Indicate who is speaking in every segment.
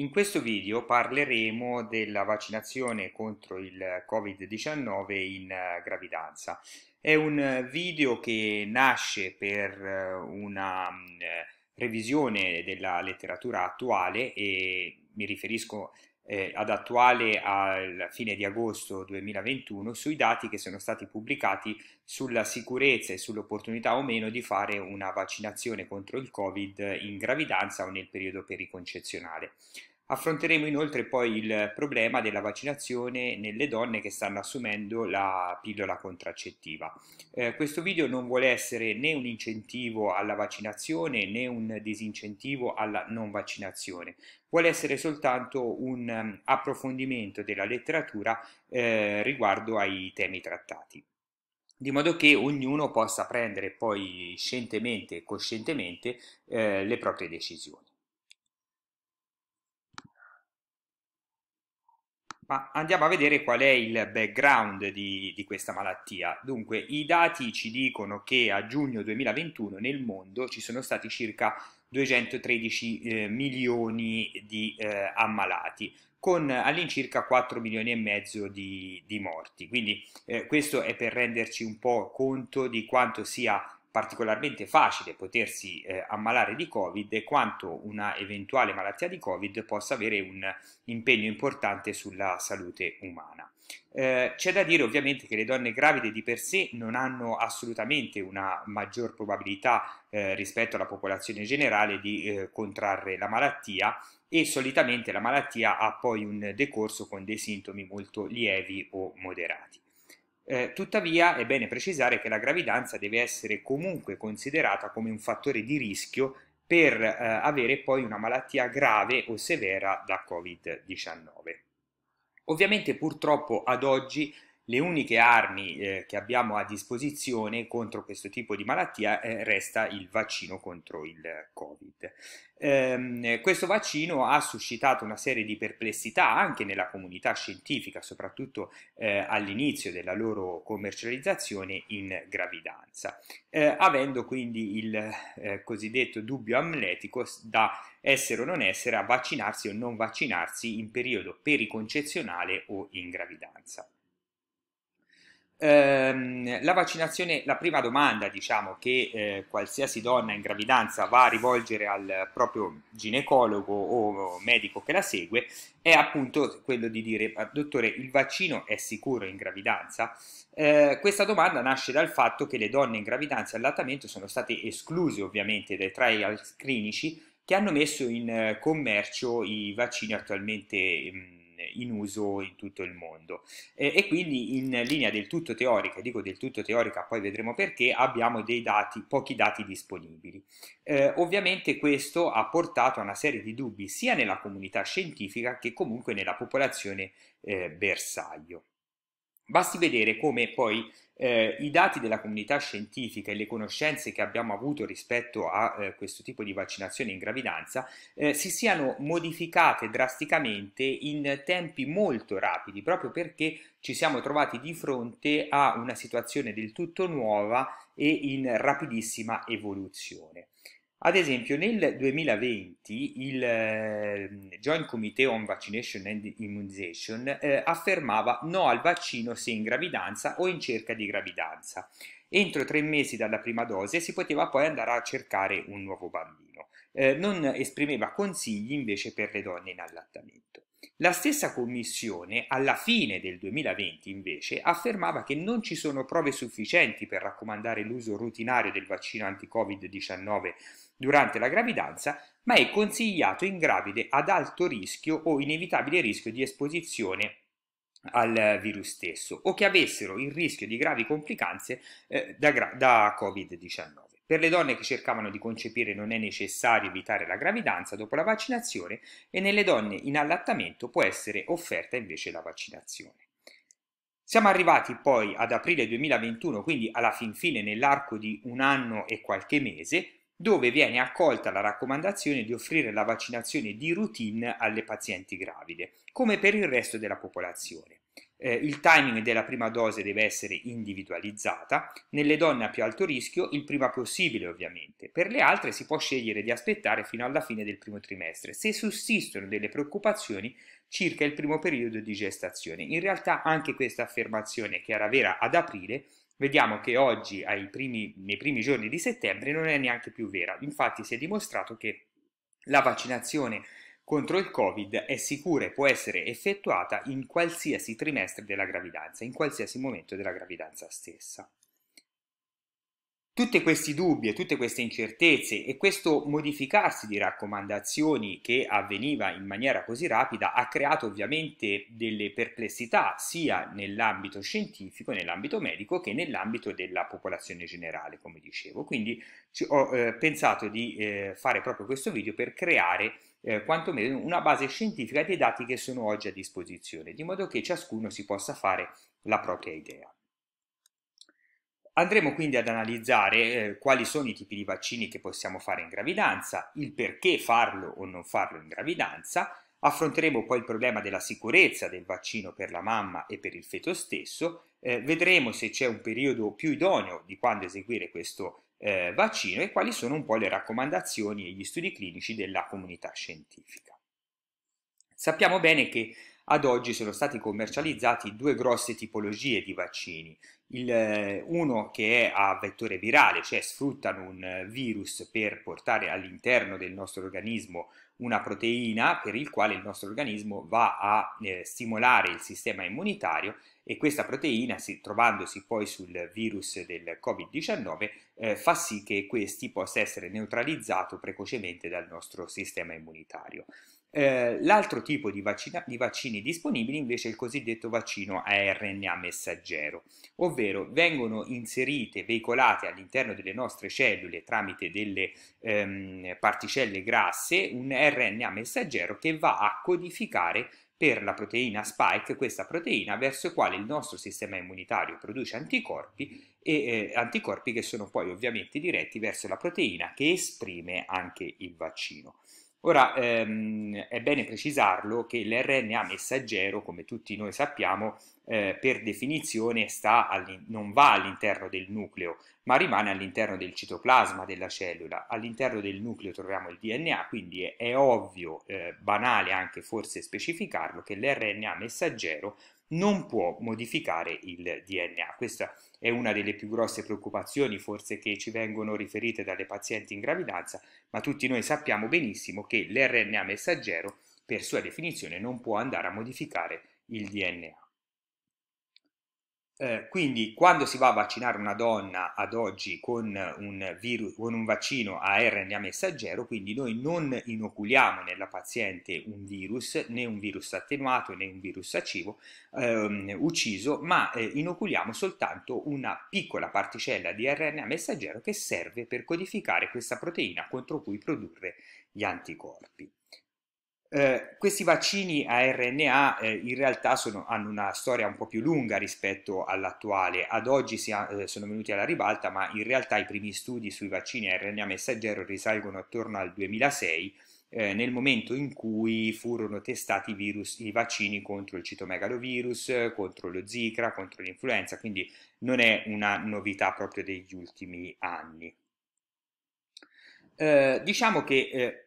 Speaker 1: In questo video parleremo della vaccinazione contro il Covid-19 in eh, gravidanza. È un eh, video che nasce per eh, una mm, revisione della letteratura attuale e mi riferisco eh, ad attuale alla fine di agosto 2021 sui dati che sono stati pubblicati sulla sicurezza e sull'opportunità o meno di fare una vaccinazione contro il Covid in gravidanza o nel periodo periconcezionale. Affronteremo inoltre poi il problema della vaccinazione nelle donne che stanno assumendo la pillola contraccettiva. Eh, questo video non vuole essere né un incentivo alla vaccinazione né un disincentivo alla non vaccinazione, vuole essere soltanto un mm, approfondimento della letteratura eh, riguardo ai temi trattati di modo che ognuno possa prendere poi scientemente e coscientemente eh, le proprie decisioni. Ma andiamo a vedere qual è il background di, di, questa malattia. Dunque, i dati ci dicono che a giugno 2021 nel mondo ci sono stati circa 213 eh, milioni di eh, ammalati, con all'incirca 4 milioni e mezzo di, di morti. Quindi eh, questo è per renderci un po' conto di quanto sia particolarmente facile potersi eh, ammalare di Covid e quanto una eventuale malattia di Covid possa avere un impegno importante sulla salute umana. Eh, c'è da dire ovviamente che le donne gravide di per sé non hanno assolutamente una maggior probabilità eh, rispetto alla popolazione generale di eh, contrarre la malattia e solitamente la malattia ha poi un decorso con dei sintomi molto lievi o moderati. Eh, tuttavia è bene precisare che la gravidanza deve essere comunque considerata come un fattore di rischio per eh, avere poi una malattia grave o severa da Covid-19. Ovviamente purtroppo ad oggi le uniche armi eh, che abbiamo a disposizione contro questo tipo di malattia eh, resta il vaccino contro il Covid. Ehm, questo vaccino ha suscitato una serie di perplessità anche nella comunità scientifica, soprattutto eh, all'inizio della loro commercializzazione in gravidanza, eh, avendo quindi il eh, cosiddetto dubbio amletico da essere o non essere a vaccinarsi o non vaccinarsi in periodo periconcezionale o in gravidanza. Ehm, la vaccinazione, la prima domanda diciamo, che eh, qualsiasi donna in gravidanza va a rivolgere al proprio ginecologo o medico che la segue è appunto quello di dire ah, dottore il vaccino è sicuro in gravidanza? Eh, questa domanda nasce dal fatto che le donne in gravidanza e allattamento sono state escluse ovviamente dai trial clinici che hanno messo in eh, commercio i vaccini attualmente mh, mm, in uso in tutto il mondo. E, e quindi in linea del tutto teorica, dico del tutto teorica, poi vedremo perché, abbiamo dei dati, pochi dati disponibili. Eh, ovviamente questo ha portato a una serie di dubbi sia nella comunità scientifica che comunque nella popolazione eh, bersaglio. Basti vedere come poi eh, i dati della comunità scientifica e le conoscenze che abbiamo avuto rispetto a eh, questo tipo di vaccinazione in gravidanza eh, si siano modificate drasticamente in tempi molto rapidi, proprio perché ci siamo trovati di fronte a una situazione del tutto nuova e in rapidissima evoluzione. Ad esempio, nel 2020 il ehm, Joint Committee on Vaccination and Immunization eh, affermava no al vaccino se in gravidanza o in cerca di gravidanza. Entro tre mesi dalla prima dose si poteva poi andare a cercare un nuovo bambino. Eh, non esprimeva consigli invece per le donne in allattamento. La stessa commissione, alla fine del 2020 invece, affermava che non ci sono prove sufficienti per raccomandare l'uso rutinario del vaccino anti-Covid-19 durante la gravidanza, ma è consigliato in gravide ad alto rischio o inevitabile rischio di esposizione al virus stesso o che avessero il rischio di gravi complicanze eh, da, da Covid-19. Per le donne che cercavano di concepire non è necessario evitare la gravidanza dopo la vaccinazione e nelle donne in allattamento può essere offerta invece la vaccinazione. Siamo arrivati poi ad aprile 2021, quindi alla fin fine nell'arco di un anno e qualche mese, dove viene accolta la raccomandazione di offrire la vaccinazione di routine alle pazienti gravide, come per il resto della popolazione. Eh, il timing della prima dose deve essere individualizzata, nelle donne a più alto rischio il prima possibile ovviamente, per le altre si può scegliere di aspettare fino alla fine del primo trimestre, se sussistono delle preoccupazioni circa il primo periodo di gestazione. In realtà anche questa affermazione, che era vera ad aprile, vediamo che oggi, primi, nei primi giorni di settembre, non è neanche più vera. Infatti si è dimostrato che la vaccinazione contro il Covid è sicura e può essere effettuata in qualsiasi trimestre della gravidanza, in qualsiasi momento della gravidanza stessa. Tutti questi dubbi e tutte queste incertezze e questo modificarsi di raccomandazioni che avveniva in maniera così rapida ha creato ovviamente delle perplessità sia nell'ambito scientifico, nell'ambito medico che nell'ambito della popolazione generale, come dicevo. Quindi ho eh, pensato di eh, fare proprio questo video per creare eh, quantomeno una base scientifica dei dati che sono oggi a disposizione, di modo che ciascuno si possa fare la propria idea. Andremo quindi ad analizzare eh, quali sono i tipi di vaccini che possiamo fare in gravidanza, il perché farlo o non farlo in gravidanza, affronteremo poi il problema della sicurezza del vaccino per la mamma e per il feto stesso, eh, vedremo se c'è un periodo più idoneo di quando eseguire questo eh, vaccino e quali sono un po' le raccomandazioni e gli studi clinici della comunità scientifica. Sappiamo bene che ad oggi sono stati commercializzati due grosse tipologie di vaccini. Il, eh, uno che è a vettore virale, cioè sfruttano un eh, virus per portare all'interno del nostro organismo una proteina per il quale il nostro organismo va a eh, stimolare il sistema immunitario e questa proteina, si, trovandosi poi sul virus del Covid-19, eh, fa sì che questi possa essere neutralizzato precocemente dal nostro sistema immunitario. Eh, l'altro tipo di, vaccina, di, vaccini disponibili invece è il cosiddetto vaccino a RNA messaggero, ovvero vengono inserite, veicolate all'interno delle nostre cellule tramite delle ehm, particelle grasse un RNA messaggero che va a codificare per la proteina spike questa proteina verso la quale il nostro sistema immunitario produce anticorpi e eh, anticorpi che sono poi ovviamente diretti verso la proteina che esprime anche il vaccino. Ora ehm, è bene precisarlo che l'RNA messaggero, come tutti noi sappiamo, eh, per definizione non va all'interno del nucleo, ma rimane all'interno del citoplasma della cellula. All'interno del nucleo troviamo il DNA, quindi è, è ovvio, eh, banale anche forse specificarlo, che l'RNA messaggero non può modificare il DNA. Questa è una delle più grosse preoccupazioni forse che ci vengono riferite dalle pazienti in gravidanza, ma tutti noi sappiamo benissimo che l'RNA messaggero per sua definizione non può andare a modificare il DNA. Eh, quindi quando si va a vaccinare una donna ad oggi con un, virus, con un vaccino a RNA messaggero, quindi noi non inoculiamo nella paziente un virus, né un virus attenuato né un virus acivo ehm, ucciso, ma eh, inoculiamo soltanto una piccola particella di RNA messaggero che serve per codificare questa proteina contro cui produrre gli anticorpi. Eh, questi vaccini a RNA eh, in realtà sono, hanno una storia un po' più lunga rispetto all'attuale, ad oggi si, eh, sono venuti alla ribalta, ma in realtà i primi studi sui vaccini a RNA messaggero risalgono attorno al 2006, eh, nel momento in cui furono testati virus, i vaccini contro il citomegalovirus, contro lo Zika, contro l'influenza, quindi non è una novità proprio degli ultimi anni. Eh, diciamo che eh,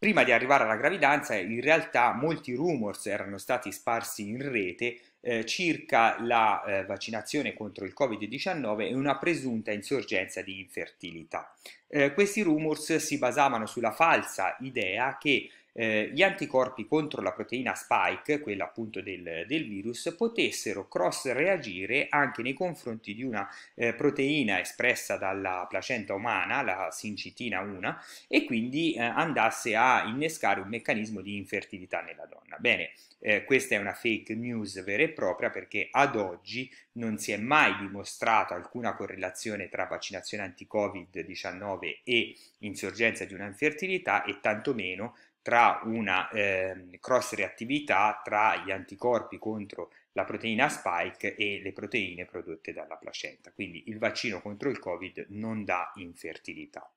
Speaker 1: Prima di arrivare alla gravidanza, in realtà molti rumors erano stati sparsi in rete eh, circa la eh, vaccinazione contro il Covid-19 e una presunta insorgenza di infertilità. Eh, questi rumors si basavano sulla falsa idea che eh, gli anticorpi contro la proteina spike, quella appunto del, del, virus, potessero cross-reagire anche nei confronti di una eh, proteina espressa dalla placenta umana, la sincitina 1, e quindi eh, andasse a innescare un meccanismo di infertilità nella donna. Bene, eh, questa è una fake news vera e propria perché ad oggi non si è mai dimostrata alcuna correlazione tra vaccinazione anti-Covid-19 e insorgenza di una infertilità e tantomeno tra una eh, cross reattività tra gli anticorpi contro la proteina spike e le proteine prodotte dalla placenta. Quindi il vaccino contro il Covid non dà infertilità.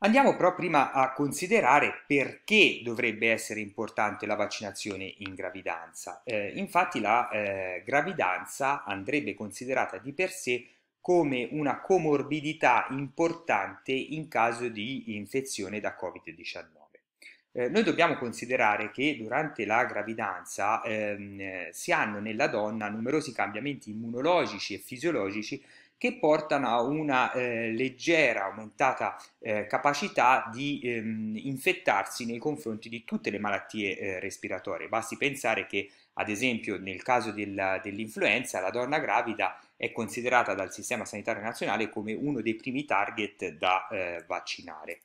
Speaker 1: Andiamo però prima a considerare perché dovrebbe essere importante la vaccinazione in gravidanza. Eh, infatti la eh, gravidanza andrebbe considerata di per sé come una comorbidità importante in caso di infezione da Covid-19. Eh, noi dobbiamo considerare che durante la gravidanza ehm, si hanno nella donna numerosi cambiamenti immunologici e fisiologici che portano a una eh, leggera aumentata eh, capacità di ehm, infettarsi nei confronti di tutte le malattie eh, respiratorie. Basti pensare che, ad esempio, nel caso della, dell'influenza, la donna gravida è considerata dal Sistema Sanitario Nazionale come uno dei primi target da eh, vaccinare.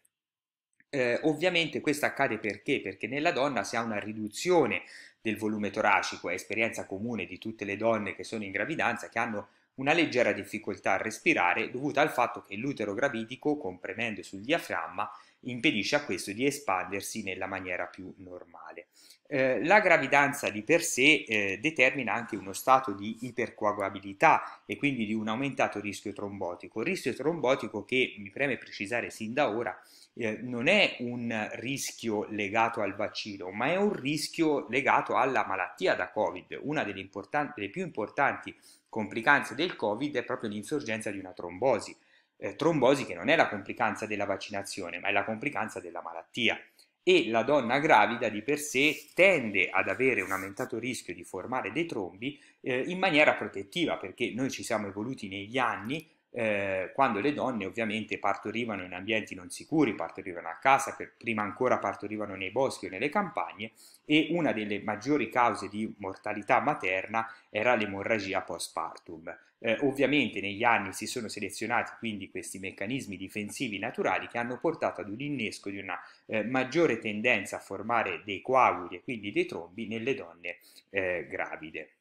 Speaker 1: Eh, ovviamente questo accade perché? Perché nella donna si ha una riduzione del volume toracico, è esperienza comune di tutte le donne che sono in gravidanza che hanno una leggera difficoltà a respirare dovuta al fatto che l'utero gravidico, comprimendo sul diaframma, impedisce a questo di espandersi nella maniera più normale. Eh, la gravidanza di per sé eh, determina anche uno stato di ipercoagulabilità e quindi di un aumentato rischio trombotico, rischio trombotico che mi preme precisare sin da ora eh, non è un rischio legato al vaccino, ma è un rischio legato alla malattia da Covid, una delle, delle più importanti complicanza del Covid è proprio l'insorgenza di una trombosi, eh, trombosi che non è la complicanza della vaccinazione, ma è la complicanza della malattia. E la donna gravida di per sé tende ad avere un aumentato rischio di formare dei trombi eh, in maniera protettiva, perché noi ci siamo evoluti negli anni eh, quando le donne ovviamente partorivano in ambienti non sicuri, partorivano a casa, per, prima ancora partorivano nei boschi o nelle campagne e una delle maggiori cause di mortalità materna era l'emorragia postpartum. Eh, ovviamente negli anni si sono selezionati quindi questi meccanismi difensivi naturali che hanno portato ad un innesco di una eh, maggiore tendenza a formare dei coaguli e quindi dei trombi nelle donne eh, gravide.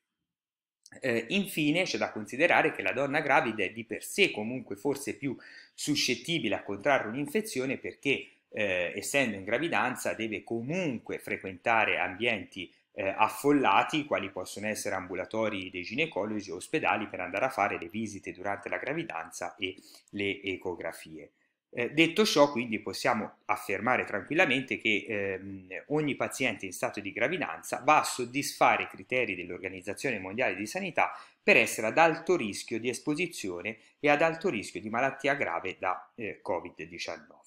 Speaker 1: Eh, infine c'è da considerare che la donna gravida è di per sé comunque forse più suscettibile a contrarre un'infezione perché eh, essendo in gravidanza deve comunque frequentare ambienti eh, affollati, quali possono essere ambulatori dei ginecologi o ospedali per andare a fare le visite durante la gravidanza e le ecografie. Eh, detto ciò, quindi possiamo affermare tranquillamente che ehm, ogni paziente in stato di gravidanza va a soddisfare i criteri dell'Organizzazione Mondiale di Sanità per essere ad alto rischio di esposizione e ad alto rischio di malattia grave da eh, Covid-19.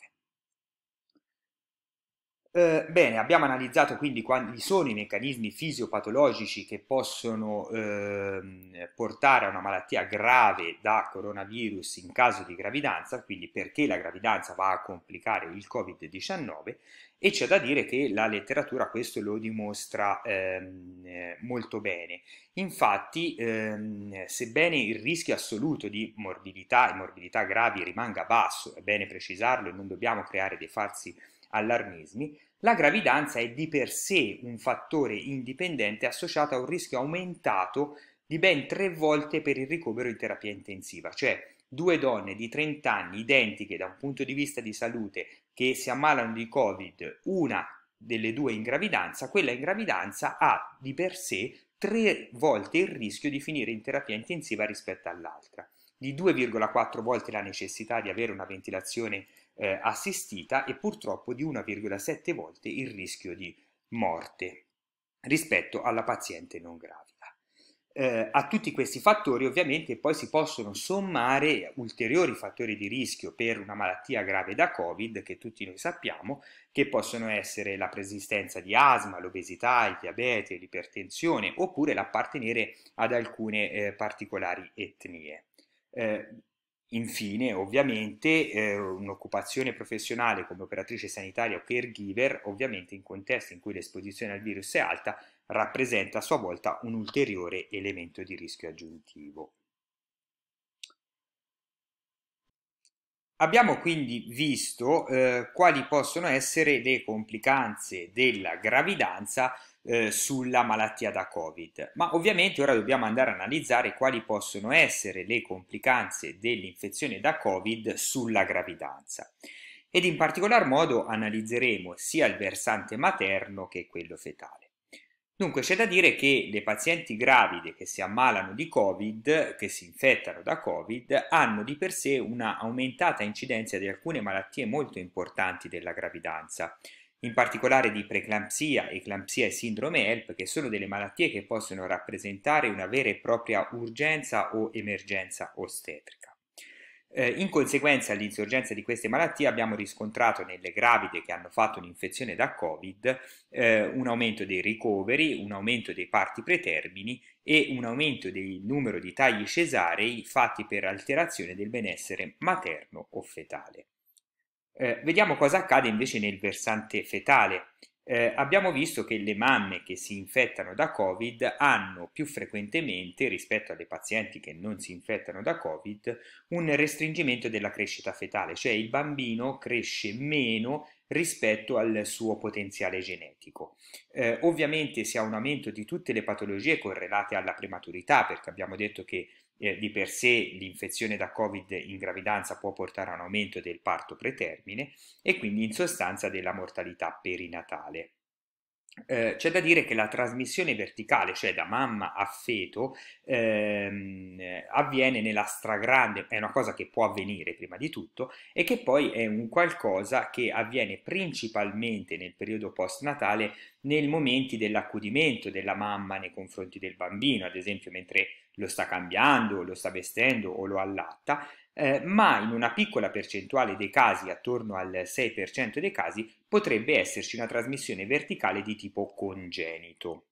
Speaker 1: Eh, bene, abbiamo analizzato quindi quali sono i meccanismi fisiopatologici che possono eh, portare a una malattia grave da coronavirus in caso di gravidanza, quindi perché la gravidanza va a complicare il Covid-19 e c'è da dire che la letteratura questo lo dimostra ehm, molto bene. Infatti, ehm, sebbene il rischio assoluto di morbidità e morbidità gravi rimanga basso, è bene precisarlo e non dobbiamo creare dei falsi allarmismi, la gravidanza è di per sé un fattore indipendente associato a un rischio aumentato di ben tre volte per il ricovero in terapia intensiva, cioè due donne di 30 anni identiche da un punto di vista di salute che si ammalano di Covid, una delle due in gravidanza, quella in gravidanza ha di per sé tre volte il rischio di finire in terapia intensiva rispetto all'altra, di 2,4 volte la necessità di avere una ventilazione eh, assistita e purtroppo di 1,7 volte il rischio di morte rispetto alla paziente non gravida. Eh, a tutti questi fattori ovviamente poi si possono sommare ulteriori fattori di rischio per una malattia grave da Covid che tutti noi sappiamo che possono essere la persistenza di asma, l'obesità, il diabete, l'ipertensione oppure l'appartenere ad alcune eh, particolari etnie. Eh, Infine, ovviamente, eh, un'occupazione professionale come operatrice sanitaria o caregiver, ovviamente in contesti in cui l'esposizione al virus è alta, rappresenta a sua volta un ulteriore elemento di rischio aggiuntivo. Abbiamo quindi visto eh, quali possono essere le complicanze della gravidanza eh, sulla malattia da Covid. Ma ovviamente ora dobbiamo andare a analizzare quali possono essere le complicanze dell'infezione da Covid sulla gravidanza. Ed in particolar modo analizzeremo sia il versante materno che quello fetale. Dunque c'è da dire che le pazienti gravide che si ammalano di Covid, che si infettano da Covid, hanno di per sé una aumentata incidenza di alcune malattie molto importanti della gravidanza, in particolare di preeclampsia, eclampsia e sindrome HELP, che sono delle malattie che possono rappresentare una vera e propria urgenza o emergenza ostetrica. Eh, in conseguenza all'insorgenza di queste malattie abbiamo riscontrato nelle gravide che hanno fatto un'infezione da Covid eh, un aumento dei ricoveri, un aumento dei parti pretermini e un aumento del numero di tagli cesarei fatti per alterazione del benessere materno o fetale. Eh, vediamo cosa accade invece nel versante fetale. Eh, abbiamo visto che le mamme che si infettano da Covid hanno più frequentemente, rispetto alle pazienti che non si infettano da Covid, un restringimento della crescita fetale, cioè il bambino cresce meno rispetto al suo potenziale genetico. Eh, ovviamente si ha un aumento di tutte le patologie correlate alla prematurità, perché abbiamo detto che eh, di per sé l'infezione da Covid in gravidanza può portare a un aumento del parto pretermine e quindi in sostanza della mortalità perinatale. Eh, c'è da dire che la trasmissione verticale, cioè da mamma a feto, ehm, avviene nella stragrande, è una cosa che può avvenire prima di tutto e che poi è un qualcosa che avviene principalmente nel periodo postnatale nei momenti dell'accudimento della mamma nei confronti del bambino, ad esempio mentre lo sta cambiando, lo sta vestendo o lo allatta, eh, ma in una piccola percentuale dei casi, attorno al 6% dei casi, potrebbe esserci una trasmissione verticale di tipo congenito.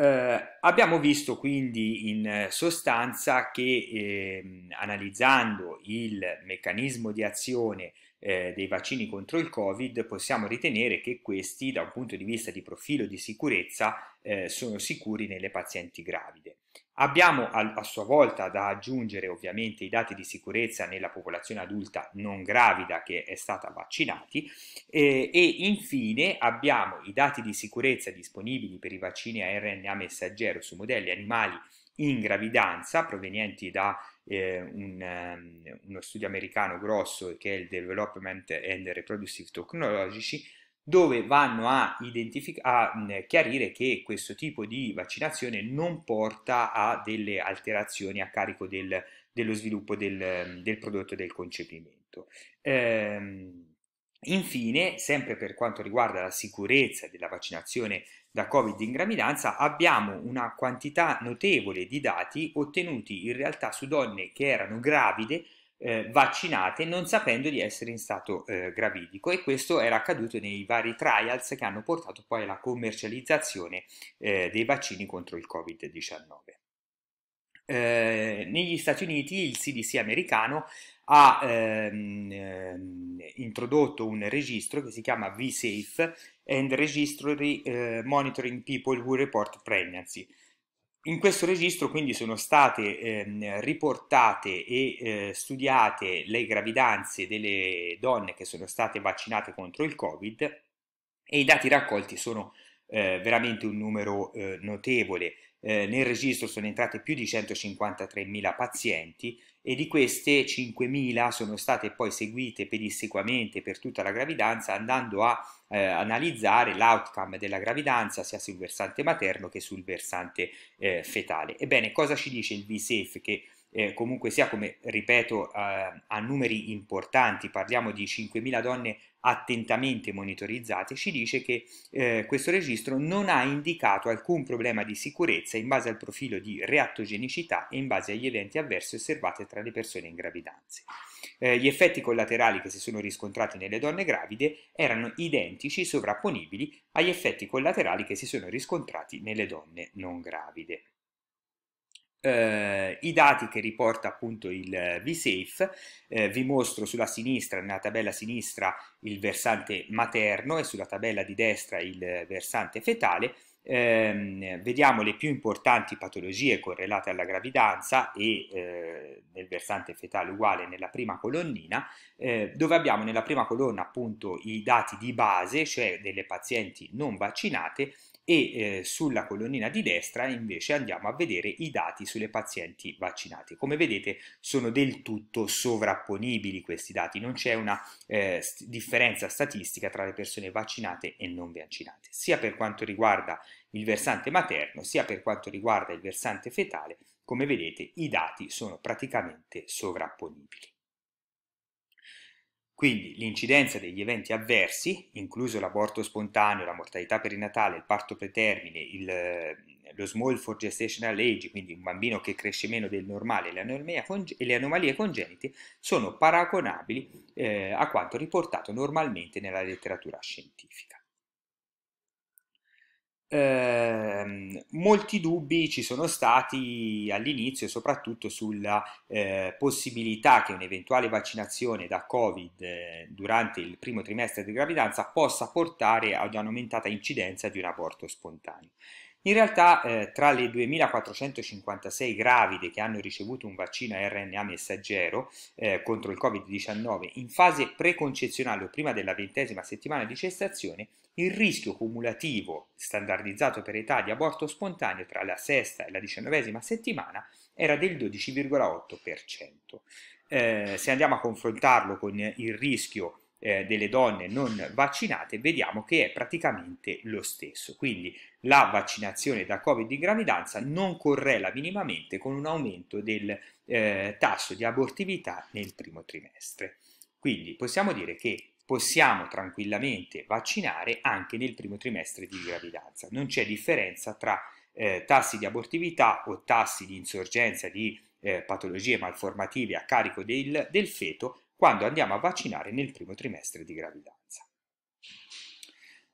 Speaker 1: Eh, abbiamo visto quindi in sostanza che eh, analizzando il meccanismo di azione eh, dei vaccini contro il Covid, possiamo ritenere che questi, da un punto di vista di profilo di sicurezza, eh, sono sicuri nelle pazienti gravide. Abbiamo a, a sua volta da aggiungere ovviamente i dati di sicurezza nella popolazione adulta non gravida che è stata vaccinati eh, e infine abbiamo i dati di sicurezza disponibili per i vaccini a RNA messaggero su modelli animali in gravidanza provenienti da eh, un, um, uno studio americano grosso che è il Development and Reproductive Technology, dove vanno a, identific- a mh, mm, chiarire che questo tipo di vaccinazione non porta a delle alterazioni a carico del, dello sviluppo del, mm, del, prodotto del concepimento. Ehm, infine, sempre per quanto riguarda la sicurezza della vaccinazione da Covid in gravidanza, abbiamo una quantità notevole di dati ottenuti in realtà su donne che erano gravide eh, vaccinate non sapendo di essere in stato eh, gravidico e questo era accaduto nei vari trials che hanno portato poi alla commercializzazione eh, dei vaccini contro il Covid-19. Eh, negli Stati Uniti il CDC americano ha ehm, ehm, introdotto un registro che si chiama VSafe and Registry eh, Monitoring People Who Report Pregnancy. In questo registro quindi sono state eh, riportate e eh, studiate le gravidanze delle donne che sono state vaccinate contro il Covid e i dati raccolti sono eh, veramente un numero eh, notevole. Eh, nel registro sono entrate più di 153.000 pazienti e di queste 5.000 sono state poi seguite pedissequamente per tutta la gravidanza andando a eh, analizzare l'outcome della gravidanza sia sul versante materno che sul versante eh, fetale. Ebbene, cosa ci dice il VSAFE che eh, comunque sia, come ripeto, eh, a numeri importanti, parliamo di 5.000 donne attentamente monitorizzate, ci dice che eh, questo registro non ha indicato alcun problema di sicurezza in base al profilo di reattogenicità e in base agli eventi avversi osservati tra le persone in gravidanza. Eh, gli effetti collaterali che si sono riscontrati nelle donne gravide erano identici, sovrapponibili agli effetti collaterali che si sono riscontrati nelle donne non gravide eh, I dati che riporta appunto il eh, VSafe, eh, vi mostro sulla sinistra, nella tabella sinistra il versante materno e sulla tabella di destra il versante fetale, eh, vediamo le più importanti patologie correlate alla gravidanza e eh, nel versante fetale uguale nella prima colonnina, eh, dove abbiamo nella prima colonna appunto i dati di base, cioè delle pazienti non vaccinate e eh, sulla colonnina di destra invece andiamo a vedere i dati sulle pazienti vaccinate. Come vedete sono del tutto sovrapponibili questi dati, non c'è una eh, st differenza statistica tra le persone vaccinate e non vaccinate, sia per quanto riguarda il versante materno sia per quanto riguarda il versante fetale, come vedete i dati sono praticamente sovrapponibili. Quindi l'incidenza degli eventi avversi, incluso l'aborto spontaneo, la mortalità perinatale, il parto pretermine, il, eh, lo small for gestational age, quindi un bambino che cresce meno del normale e le anomalie congenite, sono paragonabili eh, a quanto riportato normalmente nella letteratura scientifica. Ehm, molti dubbi ci sono stati all'inizio, soprattutto sulla eh, possibilità che un'eventuale vaccinazione da Covid eh, durante il primo trimestre di gravidanza possa portare ad un'aumentata incidenza di un aborto spontaneo. In realtà eh, tra le 2456 gravide che hanno ricevuto un vaccino a RNA messaggero eh, contro il Covid-19 in fase preconcezionale o prima della ventesima settimana di gestazione, il rischio cumulativo standardizzato per età di aborto spontaneo tra la sesta e la diciannovesima settimana era del 12,8%. Eh, se andiamo a confrontarlo con il rischio eh, delle donne non vaccinate, vediamo che è praticamente lo stesso. Quindi la vaccinazione da Covid in gravidanza non correla minimamente con un aumento del eh, tasso di abortività nel primo trimestre. Quindi possiamo dire che possiamo tranquillamente vaccinare anche nel primo trimestre di gravidanza. Non c'è differenza tra eh, tassi di abortività o tassi di insorgenza di eh, patologie malformative a carico del, del feto quando andiamo a vaccinare nel primo trimestre di gravidanza.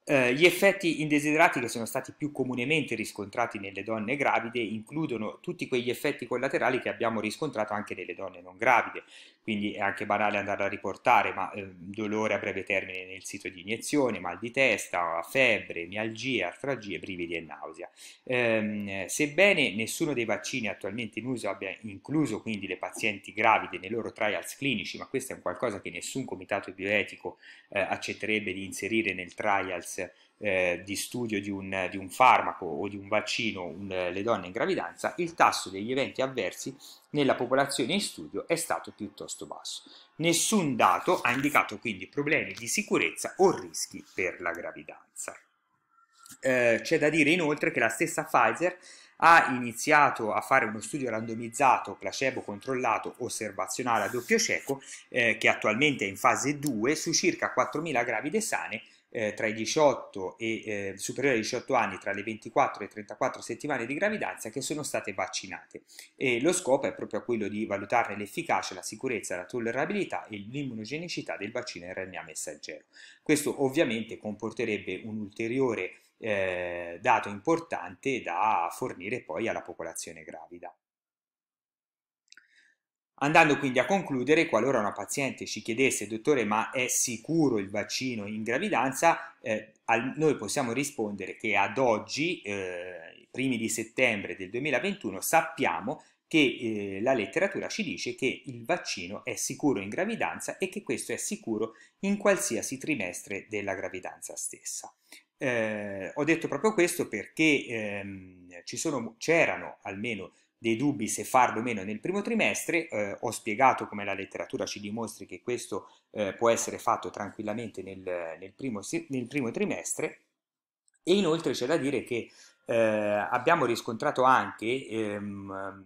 Speaker 1: Eh, gli effetti indesiderati che sono stati più comunemente riscontrati nelle donne gravide includono tutti quegli effetti collaterali che abbiamo riscontrato anche nelle donne non gravide, quindi è anche banale andare a riportare, ma eh, dolore a breve termine nel sito di iniezione, mal di testa, febbre, mialgie, artralgie, brividi e nausea. Eh, sebbene nessuno dei vaccini attualmente in uso abbia incluso quindi le pazienti gravide nei loro trials clinici, ma questo è un qualcosa che nessun comitato bioetico eh, accetterebbe di inserire nel trials eh, di studio di un, di un, farmaco o di un vaccino un, le donne in gravidanza, il tasso degli eventi avversi nella popolazione in studio è stato piuttosto basso. Nessun dato ha indicato quindi problemi di sicurezza o rischi per la gravidanza. Eh, c'è da dire inoltre che la stessa Pfizer ha iniziato a fare uno studio randomizzato, placebo controllato, osservazionale a doppio cieco, eh, che attualmente è in fase 2, su circa 4.000 gravide sane eh, tra i 18 e eh, superiori ai 18 anni tra le 24 e 34 settimane di gravidanza che sono state vaccinate e lo scopo è proprio quello di valutarne l'efficacia, la sicurezza, la tollerabilità e l'immunogenicità del vaccino RNA messaggero. Questo ovviamente comporterebbe un ulteriore eh, dato importante da fornire poi alla popolazione gravida andando quindi a concludere qualora una paziente ci chiedesse dottore ma è sicuro il vaccino in gravidanza eh, al, noi possiamo rispondere che ad oggi eh, primi di settembre del 2021 sappiamo che eh, la letteratura ci dice che il vaccino è sicuro in gravidanza e che questo è sicuro in qualsiasi trimestre della gravidanza stessa. Eh, ho detto proprio questo perché ehm, c'erano almeno dei dubbi se farlo o meno nel primo trimestre, eh, ho spiegato come la letteratura ci dimostri che questo eh, può essere fatto tranquillamente nel, nel, primo, nel, primo, trimestre e inoltre c'è da dire che eh, abbiamo riscontrato anche ehm,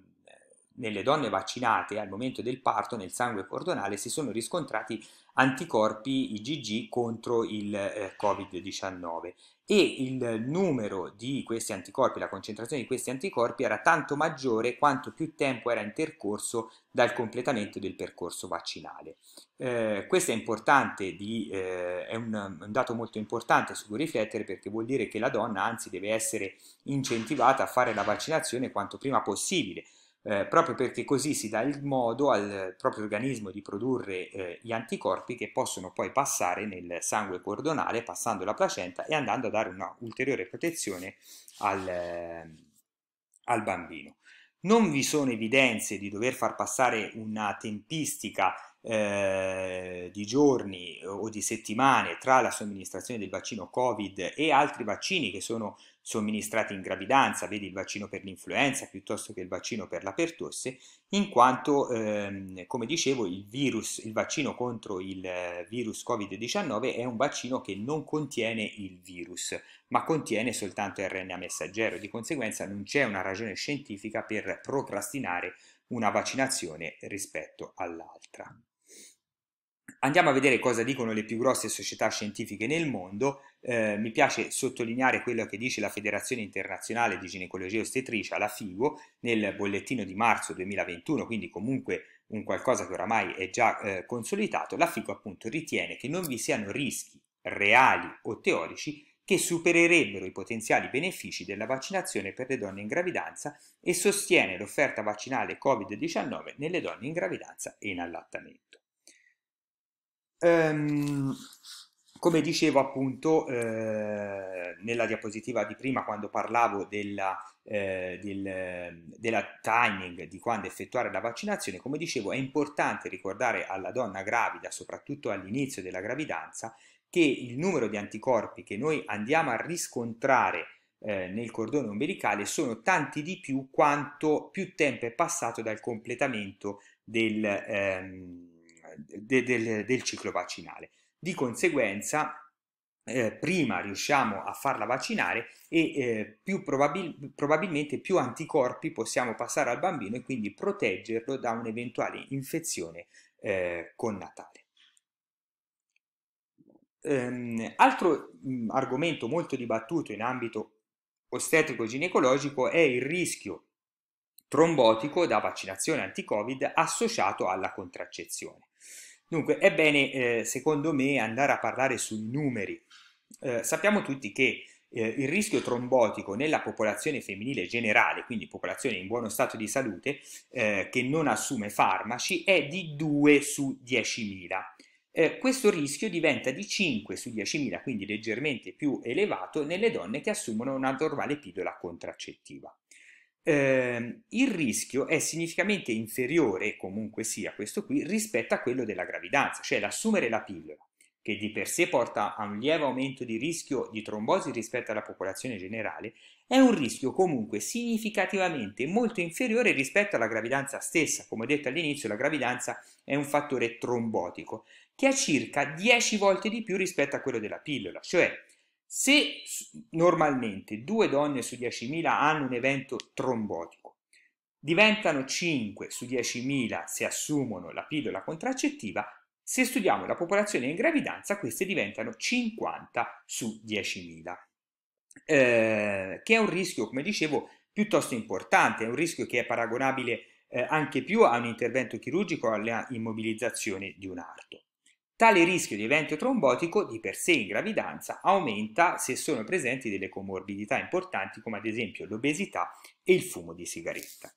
Speaker 1: nelle donne vaccinate al momento del parto nel sangue cordonale si sono riscontrati anticorpi IgG contro il eh, Covid-19 e il numero di questi anticorpi, la concentrazione di questi anticorpi era tanto maggiore quanto più tempo era intercorso dal completamento del percorso vaccinale. Eh, questo è, importante di, eh, è un, un, dato molto importante su cui riflettere perché vuol dire che la donna anzi deve essere incentivata a fare la vaccinazione quanto prima possibile, eh, proprio perché così si dà il modo al proprio organismo di produrre eh, gli anticorpi che possono poi passare nel sangue cordonale passando la placenta e andando a dare un'ulteriore protezione al, eh, al bambino. Non vi sono evidenze di dover far passare una tempistica eh, di giorni o di settimane tra la somministrazione del vaccino Covid e altri vaccini che sono somministrati in gravidanza, vedi il vaccino per l'influenza piuttosto che il vaccino per la pertosse, in quanto, ehm, come dicevo, il, virus, il vaccino contro il eh, virus Covid-19 è un vaccino che non contiene il virus, ma contiene soltanto RNA messaggero, di conseguenza non c'è una ragione scientifica per procrastinare una vaccinazione rispetto all'altra. Andiamo a vedere cosa dicono le più grosse società scientifiche nel mondo. Eh, mi piace sottolineare quello che dice la Federazione Internazionale di Ginecologia Ostetricia, la FIGO, nel bollettino di marzo 2021, quindi comunque un qualcosa che oramai è già eh, consolidato. La FIGO appunto ritiene che non vi siano rischi reali o teorici che supererebbero i potenziali benefici della vaccinazione per le donne in gravidanza e sostiene l'offerta vaccinale Covid-19 nelle donne in gravidanza e in allattamento. Ehm, come dicevo appunto eh, nella diapositiva di prima quando parlavo della, eh, del, della timing di quando effettuare la vaccinazione, come dicevo è importante ricordare alla donna gravida, soprattutto all'inizio della gravidanza, che il numero di anticorpi che noi andiamo a riscontrare eh, nel cordone umbilicale sono tanti di più quanto più tempo è passato dal completamento del... Ehm, de, del, del ciclo vaccinale. Di conseguenza, eh, prima riusciamo a farla vaccinare e eh, più probabil- probabilmente più anticorpi possiamo passare al bambino e quindi proteggerlo da un'eventuale infezione eh, Natale. Ehm, altro mh, mm, argomento molto dibattuto in ambito ostetrico-ginecologico è il rischio trombotico da vaccinazione anti-Covid associato alla contraccezione. Dunque, è bene, eh, secondo me, andare a parlare sui numeri. Eh, sappiamo tutti che eh, il rischio trombotico nella popolazione femminile generale, quindi popolazione in buono stato di salute, eh, che non assume farmaci, è di 2 su 10.000. Eh, questo rischio diventa di 5 su 10.000, quindi leggermente più elevato, nelle donne che assumono una normale pillola contraccettiva eh, il rischio è significativamente inferiore, comunque sia questo qui, rispetto a quello della gravidanza, cioè l'assumere la pillola, che di per sé porta a un lieve aumento di rischio di trombosi rispetto alla popolazione generale, è un rischio comunque significativamente molto inferiore rispetto alla gravidanza stessa. Come ho detto all'inizio, la gravidanza è un fattore trombotico, che è circa 10 volte di più rispetto a quello della pillola, cioè se normalmente due donne su 10.000 hanno un evento trombotico, diventano 5 su 10.000 se assumono la pillola contraccettiva, se studiamo la popolazione in gravidanza queste diventano 50 su 10.000, eh, che è un rischio, come dicevo, piuttosto importante, è un rischio che è paragonabile eh, anche più a un intervento chirurgico alla immobilizzazione di un arto. Tale rischio di evento trombotico di per sé in gravidanza aumenta se sono presenti delle comorbidità importanti come ad esempio l'obesità e il fumo di sigaretta.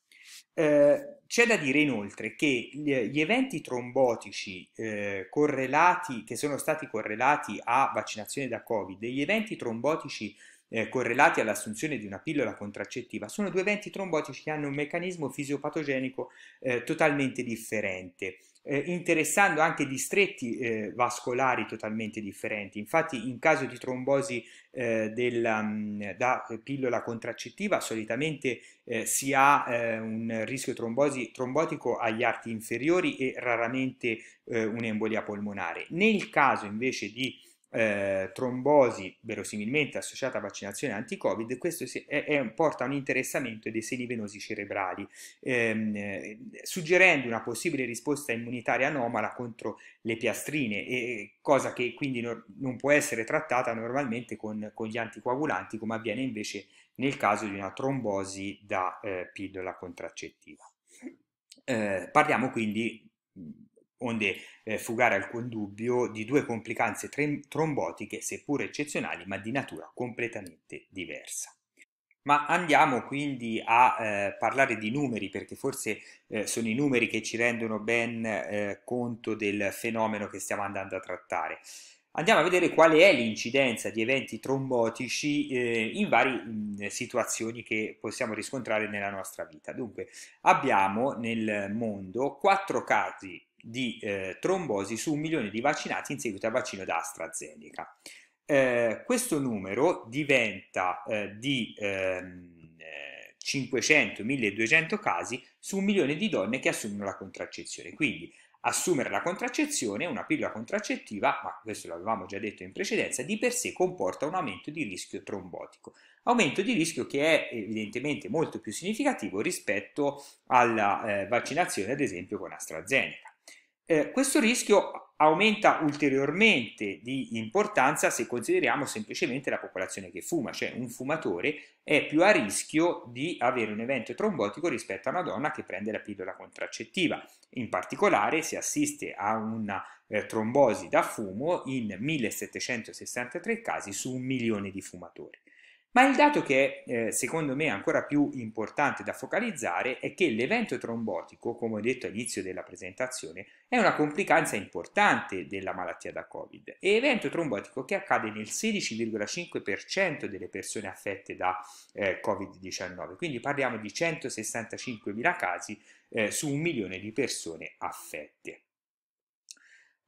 Speaker 1: Eh, c'è da dire inoltre che gli eventi trombotici eh, correlati, che sono stati correlati a vaccinazione da Covid, e gli eventi trombotici eh, correlati all'assunzione di una pillola contraccettiva sono due eventi trombotici che hanno un meccanismo fisiopatogenico eh, totalmente differente eh, interessando anche distretti eh, vascolari totalmente differenti. Infatti, in caso di trombosi eh, del, mm, da pillola contraccettiva, solitamente eh, si ha eh, un rischio trombosi, trombotico agli arti inferiori e raramente eh, un'embolia polmonare. Nel caso invece di eh, trombosi verosimilmente associata a vaccinazione anti-Covid, questo è, è, porta a un interessamento dei seli venosi cerebrali, ehm, eh, suggerendo una possibile risposta immunitaria anomala contro le piastrine, eh, cosa che quindi no, non può essere trattata normalmente con, con, gli anticoagulanti, come avviene invece nel caso di una trombosi da eh, pillola contraccettiva. Eh, parliamo quindi onde eh, fugare alcun dubbio di due complicanze trombotiche, seppur eccezionali, ma di natura completamente diversa. Ma andiamo quindi a eh, parlare di numeri, perché forse eh, sono i numeri che ci rendono ben eh, conto del fenomeno che stiamo andando a trattare. Andiamo a vedere qual è l'incidenza di eventi trombotici eh, in varie mh, situazioni che possiamo riscontrare nella nostra vita. Dunque, abbiamo nel mondo quattro casi di eh, trombosi su un milione di vaccinati in seguito al vaccino da AstraZeneca. Eh, questo numero diventa eh, di 500-1200 ehm, eh, casi su un milione di donne che assumono la contraccezione. Quindi assumere la contraccezione, una pillola contraccettiva, ma questo l'avevamo già detto in precedenza, di per sé comporta un aumento di rischio trombotico. Aumento di rischio che è evidentemente molto più significativo rispetto alla eh, vaccinazione, ad esempio, con AstraZeneca. Eh, questo rischio aumenta ulteriormente di importanza se consideriamo semplicemente la popolazione che fuma, cioè un fumatore è più a rischio di avere un evento trombotico rispetto a una donna che prende la pillola contraccettiva. In particolare si assiste a una eh, trombosi da fumo in 1763 casi su un milione di fumatori. Ma il dato che eh, secondo me è ancora più importante da focalizzare è che l'evento trombotico, come ho detto all'inizio della presentazione, è una complicanza importante della malattia da Covid. E evento trombotico che accade nel 16,5% delle persone affette da eh, Covid-19, quindi parliamo di 165.000 casi eh, su un milione di persone affette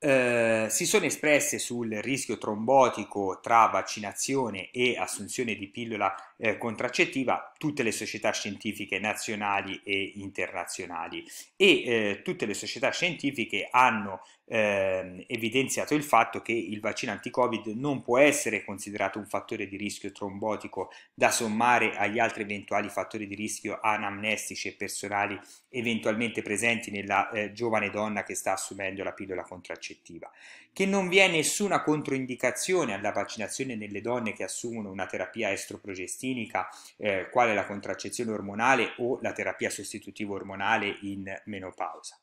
Speaker 1: eh, si sono espresse sul rischio trombotico tra vaccinazione e assunzione di pillola eh, contraccettiva tutte le società scientifiche nazionali e internazionali e eh, tutte le società scientifiche hanno eh, evidenziato il fatto che il vaccino anti-covid non può essere considerato un fattore di rischio trombotico da sommare agli altri eventuali fattori di rischio anamnestici e personali eventualmente presenti nella eh, giovane donna che sta assumendo la pillola contraccettiva che non vi è nessuna controindicazione alla vaccinazione nelle donne che assumono una terapia estroprogestinica, eh, quale la contraccezione ormonale o la terapia sostitutiva ormonale in menopausa.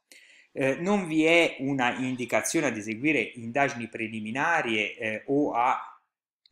Speaker 1: Eh, non vi è una indicazione ad eseguire indagini preliminarie eh, o a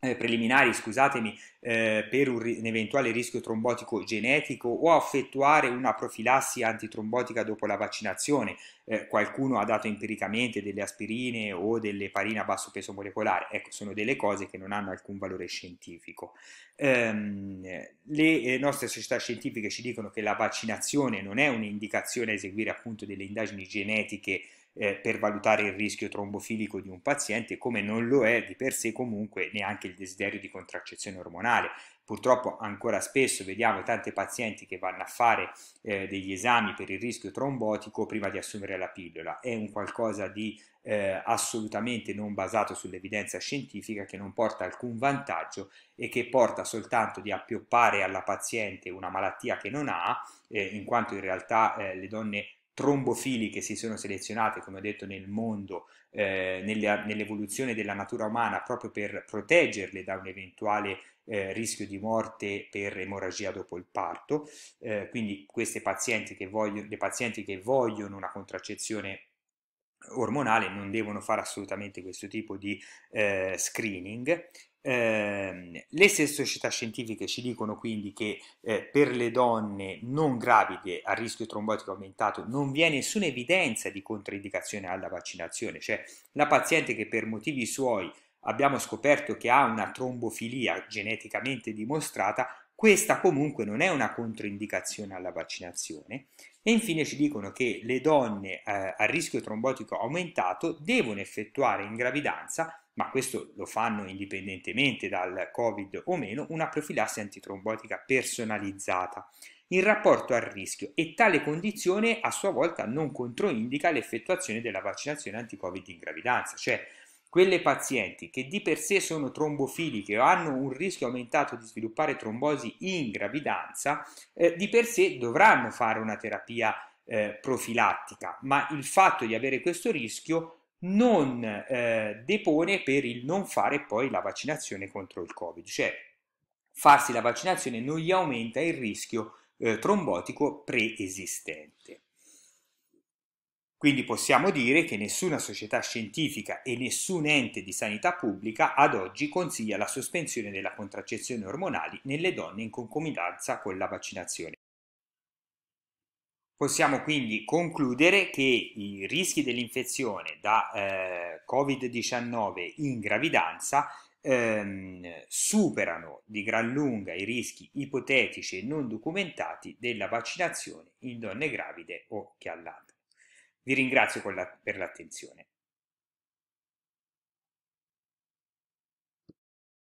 Speaker 1: eh, preliminari, scusatemi, eh, per un, un, eventuale rischio trombotico genetico o a effettuare una profilassi antitrombotica dopo la vaccinazione. Eh, qualcuno ha dato empiricamente delle aspirine o delle parine a basso peso molecolare. Ecco, sono delle cose che non hanno alcun valore scientifico. Ehm, le eh, nostre società scientifiche ci dicono che la vaccinazione non è un'indicazione a eseguire appunto delle indagini genetiche eh, per valutare il rischio trombofilico di un paziente, come non lo è di per sé comunque neanche il desiderio di contraccezione ormonale. Purtroppo ancora spesso vediamo tante pazienti che vanno a fare eh, degli esami per il rischio trombotico prima di assumere la pillola. È un qualcosa di eh, assolutamente non basato sull'evidenza scientifica che non porta alcun vantaggio e che porta soltanto di appioppare alla paziente una malattia che non ha, eh, in quanto in realtà eh, le donne trombofili che si sono selezionati, come ho detto, nel mondo, eh, nell'evoluzione della natura umana, proprio per proteggerle da un eventuale eh, rischio di morte per emorragia dopo il parto. Eh, quindi queste pazienti che vogliono, le pazienti che vogliono una contraccezione ormonale non devono fare assolutamente questo tipo di eh, screening Ehm, le stesse società scientifiche ci dicono quindi che eh, per le donne non gravide a rischio trombotico aumentato non vi è nessuna evidenza di controindicazione alla vaccinazione, cioè la paziente che per motivi suoi abbiamo scoperto che ha una trombofilia geneticamente dimostrata, questa comunque non è una controindicazione alla vaccinazione. E infine ci dicono che le donne eh, a rischio trombotico aumentato devono effettuare in gravidanza ma questo lo fanno indipendentemente dal Covid o meno, una profilassi antitrombotica personalizzata in rapporto al rischio e tale condizione a sua volta non controindica l'effettuazione della vaccinazione anti-Covid in gravidanza, cioè quelle pazienti che di per sé sono trombofiliche o hanno un rischio aumentato di sviluppare trombosi in gravidanza, eh, di per sé dovranno fare una terapia eh, profilattica, ma il fatto di avere questo rischio non eh, depone per il non fare poi la vaccinazione contro il Covid, cioè farsi la vaccinazione non gli aumenta il rischio eh, trombotico preesistente. Quindi possiamo dire che nessuna società scientifica e nessun ente di sanità pubblica ad oggi consiglia la sospensione della contraccezione ormonale nelle donne in concomitanza con la vaccinazione. Possiamo quindi concludere che i rischi dell'infezione da eh, Covid-19 in gravidanza ehm, superano di gran lunga i rischi ipotetici e non documentati della vaccinazione in donne gravide o che all'altro. Vi ringrazio la, per l'attenzione.